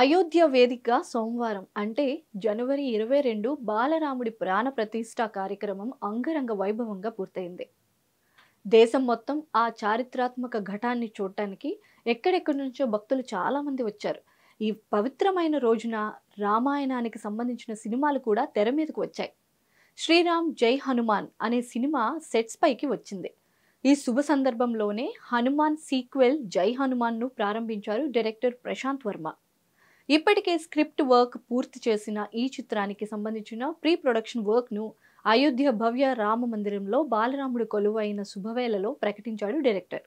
అయోధ్య వేదిక సోమవారం అంటే జనవరి ఇరవై రెండు బాలరాముడి ప్రాణ ప్రతిష్ట కార్యక్రమం అంగరంగ వైభవంగా పూర్తయింది దేశం మొత్తం ఆ చారిత్రాత్మక ఘటాన్ని చూడటానికి ఎక్కడెక్కడి నుంచో భక్తులు చాలామంది వచ్చారు ఈ పవిత్రమైన రోజున రామాయణానికి సంబంధించిన సినిమాలు కూడా తెర మీదకు వచ్చాయి శ్రీరామ్ జై హనుమాన్ అనే సినిమా సెట్స్ పైకి వచ్చింది ఈ శుభ సందర్భంలోనే హనుమాన్ సీక్వెల్ జై హనుమాన్ను ప్రారంభించారు డైరెక్టర్ ప్రశాంత్ వర్మ ఇప్పటికే స్క్రిప్ట్ వర్క్ పూర్తి చేసిన ఈ చిత్రానికి సంబంధించిన ప్రీ ప్రొడక్షన్ వర్క్ను అయోధ్య భవ్య రామ మందిరంలో బాలరాముడు కొలువైన శుభవేళలో ప్రకటించాడు డైరెక్టర్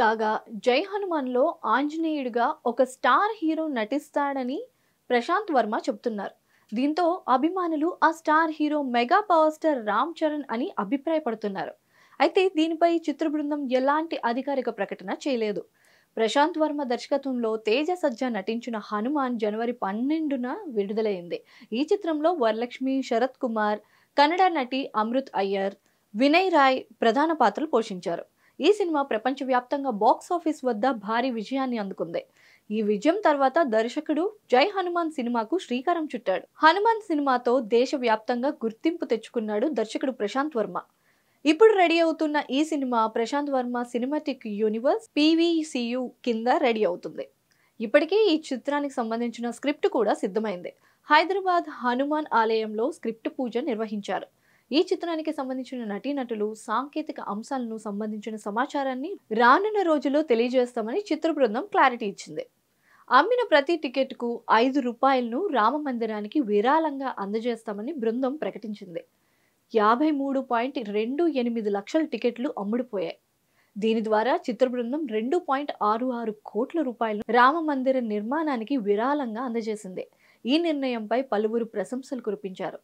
కాగా జై హనుమాన్లో ఆంజనేయుడిగా ఒక స్టార్ హీరో నటిస్తాడని ప్రశాంత్ వర్మ చెప్తున్నారు దీంతో అభిమానులు ఆ star hero mega power star Ram Charan అని అభిప్రాయపడుతున్నారు అయితే దీనిపై చిత్ర బృందం ఎలాంటి అధికారిక ప్రకటన చేయలేదు ప్రశాంత్ వర్మ దర్శకత్వంలో తేజ సజ్జ నటించిన హనుమాన్ జనవరి పన్నెండున విడుదలైంది ఈ చిత్రంలో వరలక్ష్మి శరత్ కుమార్ కన్నడ నటి అమృత్ అయ్యర్ వినయ్ రాయ్ ప్రధాన పాత్రలు పోషించారు ఈ సినిమా ప్రపంచవ్యాప్తంగా బాక్స్ ఆఫీస్ వద్ద భారీ విజయాన్ని అందుకుంది ఈ విజయం తర్వాత దర్శకుడు జై హనుమాన్ సినిమాకు శ్రీకారం చుట్టాడు హనుమాన్ సినిమాతో దేశవ్యాప్తంగా గుర్తింపు తెచ్చుకున్నాడు దర్శకుడు ప్రశాంత్ వర్మ ఇప్పుడు రెడీ అవుతున్న ఈ cinema Prashanth Varma cinematic universe PVCU కింద రెడీ అవుతుంది ఇప్పటికే ఈ చిత్రానికి సంబంధించిన స్క్రిప్ట్ కూడా సిద్ధమైంది హైదరాబాద్ హనుమాన్ ఆలయంలో స్క్రిప్ట్ పూజ నిర్వహించారు ఈ చిత్రానికి సంబంధించిన నటీనటులు సాంకేతిక అంశాలను సంబంధించిన సమాచారాన్ని రానున్న రోజుల్లో తెలియజేస్తామని చిత్ర బృందం క్లారిటీ ఇచ్చింది అమ్మిన ప్రతి టికెట్కు ఐదు రూపాయలను రామ మందిరానికి విరాళంగా అందజేస్తామని బృందం ప్రకటించింది యాభై మూడు పాయింట్ రెండు ఎనిమిది లక్షల టికెట్లు అమ్ముడుపోయాయి దీని ద్వారా చిత్ర బృందం రెండు పాయింట్ ఆరు ఆరు కోట్ల రూపాయలు రామ మందిర నిర్మాణానికి విరాళంగా అందజేసింది ఈ నిర్ణయంపై పలువురు ప్రశంసలు కురిపించారు